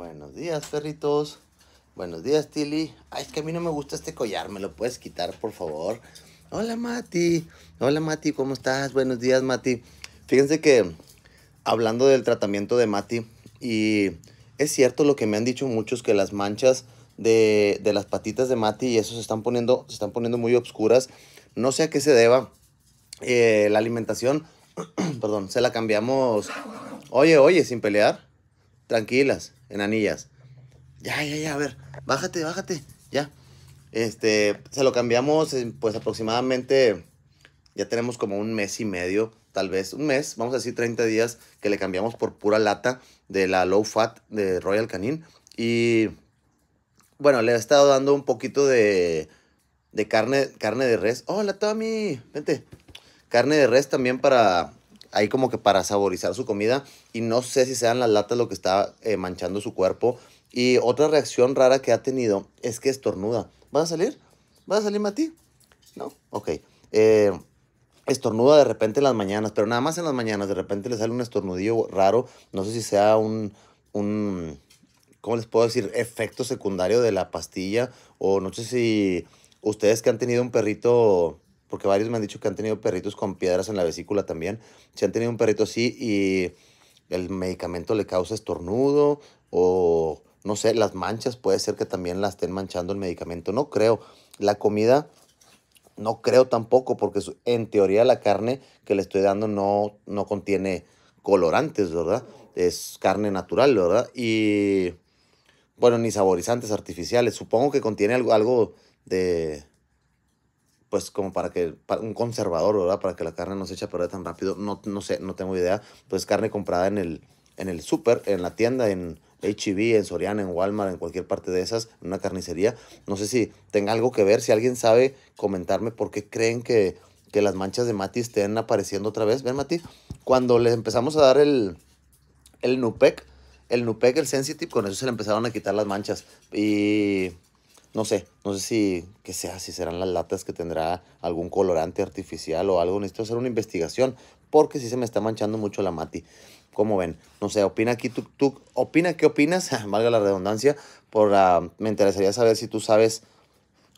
Buenos días, perritos. Buenos días, Tilly. Ay, es que a mí no me gusta este collar. ¿Me lo puedes quitar, por favor? Hola, Mati. Hola, Mati. ¿Cómo estás? Buenos días, Mati. Fíjense que hablando del tratamiento de Mati, y es cierto lo que me han dicho muchos, que las manchas de, las patitas de Mati y eso se están poniendo, se están poniendo muy obscuras. No sé a qué se deba. Eh, la alimentación, perdón, se la cambiamos. Oye, oye, sin pelear. Tranquilas en anillas. Ya, ya, ya, a ver, bájate, bájate, ya. Este, se lo cambiamos, eh, pues aproximadamente, ya tenemos como un mes y medio, tal vez un mes, vamos a decir 30 días, que le cambiamos por pura lata de la Low Fat de Royal Canin. Y bueno, le he estado dando un poquito de, de carne, carne de res. Hola, Tommy, vente. Carne de res también para ahí como que para saborizar su comida y no sé si sean las latas lo que está eh, manchando su cuerpo. Y otra reacción rara que ha tenido es que estornuda. va a salir? va a salir, Mati? No, ok. Eh, estornuda de repente en las mañanas, pero nada más en las mañanas, de repente le sale un estornudillo raro, no sé si sea un, un ¿cómo les puedo decir? Efecto secundario de la pastilla, o no sé si ustedes que han tenido un perrito porque varios me han dicho que han tenido perritos con piedras en la vesícula también. Si han tenido un perrito así y el medicamento le causa estornudo o no sé, las manchas puede ser que también la estén manchando el medicamento. No creo. La comida no creo tampoco porque en teoría la carne que le estoy dando no, no contiene colorantes, ¿verdad? Es carne natural, ¿verdad? Y bueno, ni saborizantes artificiales. Supongo que contiene algo de pues como para que, un conservador, ¿verdad? Para que la carne no se eche a perder tan rápido. No, no sé, no tengo idea. Pues carne comprada en el, en el súper, en la tienda, en HB, e en Soriana, en Walmart, en cualquier parte de esas, en una carnicería. No sé si tenga algo que ver, si alguien sabe comentarme por qué creen que, que las manchas de Mati estén apareciendo otra vez. Ven, Mati, cuando les empezamos a dar el, el Nupec, el Nupec, el Sensitive, con eso se le empezaron a quitar las manchas. Y no sé, no sé si, que sea, si serán las latas que tendrá algún colorante artificial o algo. Necesito hacer una investigación porque si sí se me está manchando mucho la mati. ¿Cómo ven, no sé, opina aquí, tú, tú opina qué opinas, valga la redundancia, por, ah, me interesaría saber si tú sabes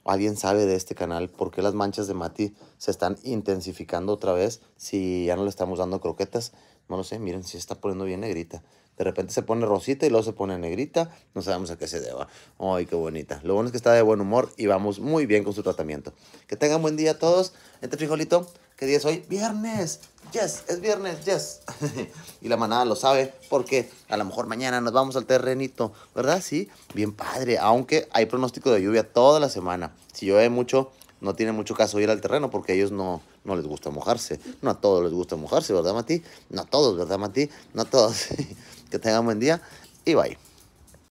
alguien sabe de este canal, por qué las manchas de Mati se están intensificando otra vez si ya no le estamos dando croquetas. No lo sé, miren, si se está poniendo bien negrita. De repente se pone rosita y luego se pone negrita. No sabemos a qué se deba. Ay, qué bonita. Lo bueno es que está de buen humor y vamos muy bien con su tratamiento. Que tengan buen día a todos. entre frijolito ¿Qué día es hoy? Viernes. Yes, es viernes, yes. y la manada lo sabe porque a lo mejor mañana nos vamos al terrenito, ¿verdad? Sí, bien padre. Aunque hay pronóstico de lluvia toda la semana. Si llueve mucho, no tiene mucho caso ir al terreno porque a ellos no, no les gusta mojarse. No a todos les gusta mojarse, ¿verdad, Mati? No a todos, ¿verdad, Mati? No a todos. que tengan buen día y bye.